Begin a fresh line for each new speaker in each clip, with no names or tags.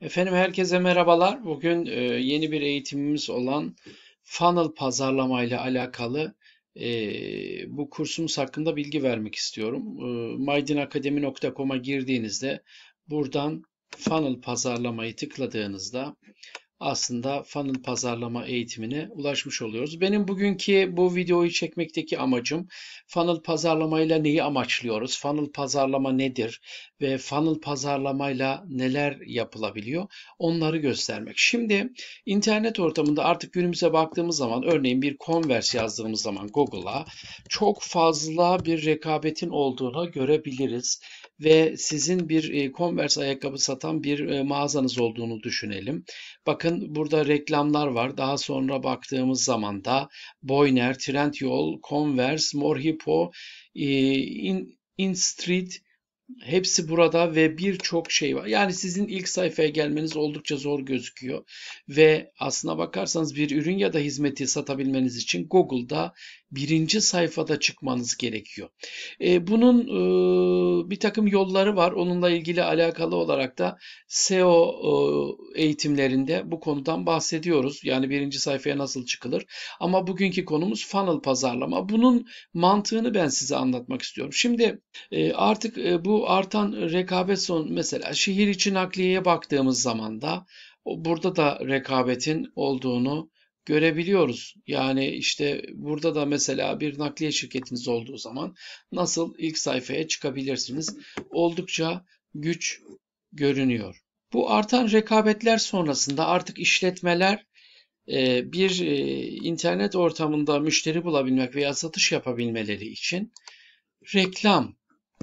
Efendim herkese merhabalar. Bugün e, yeni bir eğitimimiz olan funnel pazarlama ile alakalı e, bu kursumuz hakkında bilgi vermek istiyorum. E, maydinakademi.com'a girdiğinizde buradan funnel pazarlamayı tıkladığınızda aslında funnel pazarlama eğitimine ulaşmış oluyoruz. Benim bugünkü bu videoyu çekmekteki amacım funnel pazarlamayla neyi amaçlıyoruz? Funnel pazarlama nedir? Ve funnel pazarlamayla neler yapılabiliyor? Onları göstermek. Şimdi internet ortamında artık günümüze baktığımız zaman örneğin bir Converse yazdığımız zaman Google'a çok fazla bir rekabetin olduğunu görebiliriz ve sizin bir e, Converse ayakkabı satan bir e, mağazanız olduğunu düşünelim. Bakın burada reklamlar var. Daha sonra baktığımız zaman da Boyner, Trendyol, Converse, Morhipo, e, In, In Street, Hepsi burada ve birçok şey var. Yani sizin ilk sayfaya gelmeniz oldukça zor gözüküyor. Ve aslına bakarsanız bir ürün ya da hizmeti satabilmeniz için Google'da birinci sayfada çıkmanız gerekiyor. E, bunun e, bir takım yolları var. Onunla ilgili alakalı olarak da SEO e, eğitimlerinde bu konudan bahsediyoruz. Yani birinci sayfaya nasıl çıkılır. Ama bugünkü konumuz funnel pazarlama. Bunun mantığını ben size anlatmak istiyorum. Şimdi e, artık e, bu artan rekabet son mesela şehir için nakliyeye baktığımız zaman da burada da rekabetin olduğunu görebiliyoruz. Yani işte burada da mesela bir nakliye şirketiniz olduğu zaman nasıl ilk sayfaya çıkabilirsiniz? Oldukça güç görünüyor. Bu artan rekabetler sonrasında artık işletmeler e, bir e, internet ortamında müşteri bulabilmek veya satış yapabilmeleri için reklam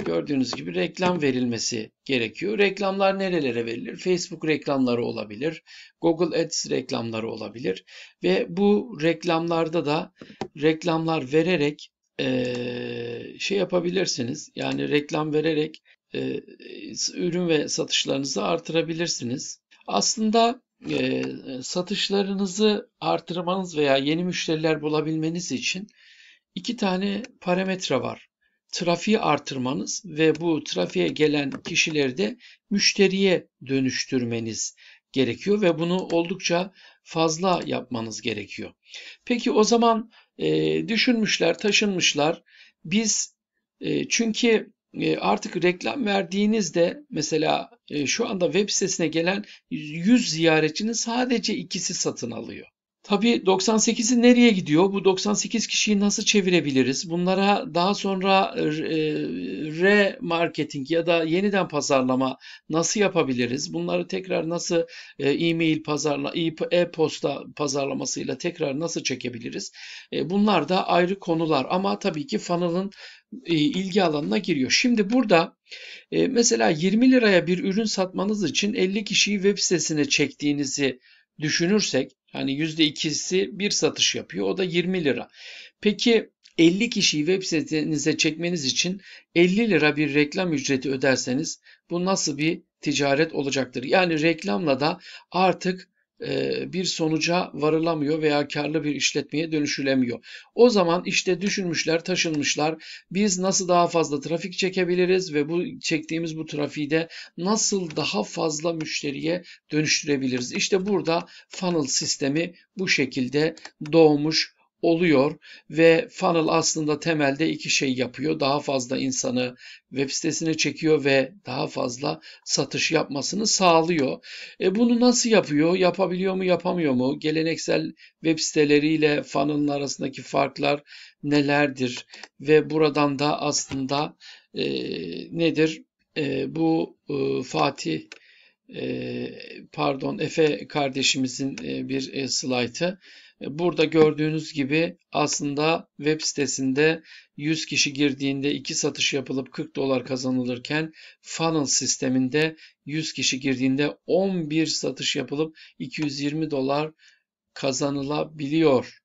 Gördüğünüz gibi reklam verilmesi gerekiyor. Reklamlar nerelere verilir? Facebook reklamları olabilir, Google Ads reklamları olabilir ve bu reklamlarda da reklamlar vererek e, şey yapabilirsiniz. Yani reklam vererek e, ürün ve satışlarınızı artırabilirsiniz. Aslında e, satışlarınızı artırmanız veya yeni müşteriler bulabilmeniz için iki tane parametre var trafiği artırmanız ve bu trafiğe gelen kişileri de müşteriye dönüştürmeniz gerekiyor ve bunu oldukça fazla yapmanız gerekiyor. Peki o zaman e, düşünmüşler, taşınmışlar. Biz e, çünkü e, artık reklam verdiğinizde mesela e, şu anda web sitesine gelen 100 ziyaretçinin sadece ikisi satın alıyor. Tabii 98'i nereye gidiyor? Bu 98 kişiyi nasıl çevirebiliriz? Bunlara daha sonra e, re marketing ya da yeniden pazarlama nasıl yapabiliriz? Bunları tekrar nasıl e, e-mail pazarla e-, e-posta pazarlamasıyla tekrar nasıl çekebiliriz? Bunlar da ayrı konular ama tabii ki funnel'ın ilgi alanına giriyor. Şimdi burada mesela 20 liraya bir ürün satmanız için 50 kişiyi web sitesine çektiğinizi düşünürsek yani %2'si bir satış yapıyor. O da 20 lira. Peki 50 kişiyi web sitenize çekmeniz için 50 lira bir reklam ücreti öderseniz bu nasıl bir ticaret olacaktır? Yani reklamla da artık e, bir sonuca varılamıyor veya karlı bir işletmeye dönüşülemiyor. O zaman işte düşünmüşler, taşınmışlar. Biz nasıl daha fazla trafik çekebiliriz ve bu çektiğimiz bu trafiği de nasıl daha fazla müşteriye dönüştürebiliriz? İşte burada funnel sistemi bu şekilde doğmuş oluyor ve funnel aslında temelde iki şey yapıyor. Daha fazla insanı web sitesine çekiyor ve daha fazla satış yapmasını sağlıyor. E bunu nasıl yapıyor? Yapabiliyor mu, yapamıyor mu? Geleneksel web siteleriyle funnel'ın arasındaki farklar nelerdir? Ve buradan da aslında e, nedir? E, bu e, Fatih e, pardon Efe kardeşimizin e, bir e, slaytı. Burada gördüğünüz gibi aslında web sitesinde 100 kişi girdiğinde 2 satış yapılıp 40 dolar kazanılırken funnel sisteminde 100 kişi girdiğinde 11 satış yapılıp 220 dolar kazanılabiliyor.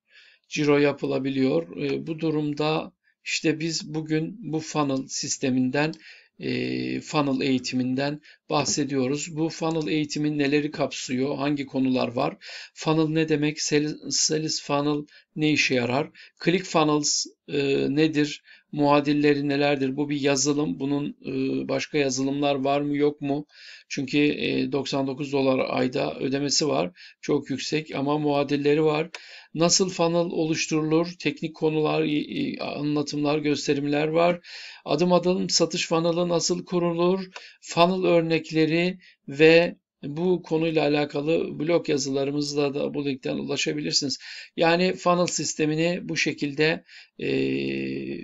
Ciro yapılabiliyor. Ee, bu durumda işte biz bugün bu funnel sisteminden e, funnel eğitiminden bahsediyoruz. Bu funnel eğitimin neleri kapsıyor? Hangi konular var? Funnel ne demek? Sales, sales funnel ne işe yarar? Click funnels e, nedir, muadilleri nelerdir? Bu bir yazılım. Bunun e, başka yazılımlar var mı yok mu? Çünkü e, 99 dolar ayda ödemesi var. Çok yüksek ama muadilleri var. Nasıl funnel oluşturulur? Teknik konular, e, anlatımlar, gösterimler var. Adım adım satış funnel'ı nasıl kurulur? Funnel örnekleri ve bu konuyla alakalı blog yazılarımızla da bu linkten ulaşabilirsiniz. Yani funnel sistemini bu şekilde e,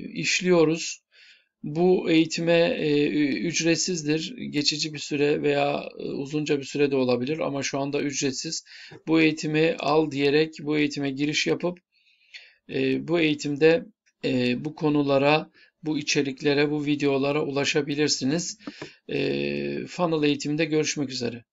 işliyoruz. Bu eğitime e, ücretsizdir. Geçici bir süre veya e, uzunca bir süre de olabilir ama şu anda ücretsiz. Bu eğitimi al diyerek bu eğitime giriş yapıp e, bu eğitimde e, bu konulara, bu içeriklere, bu videolara ulaşabilirsiniz. E, funnel eğitimde görüşmek üzere.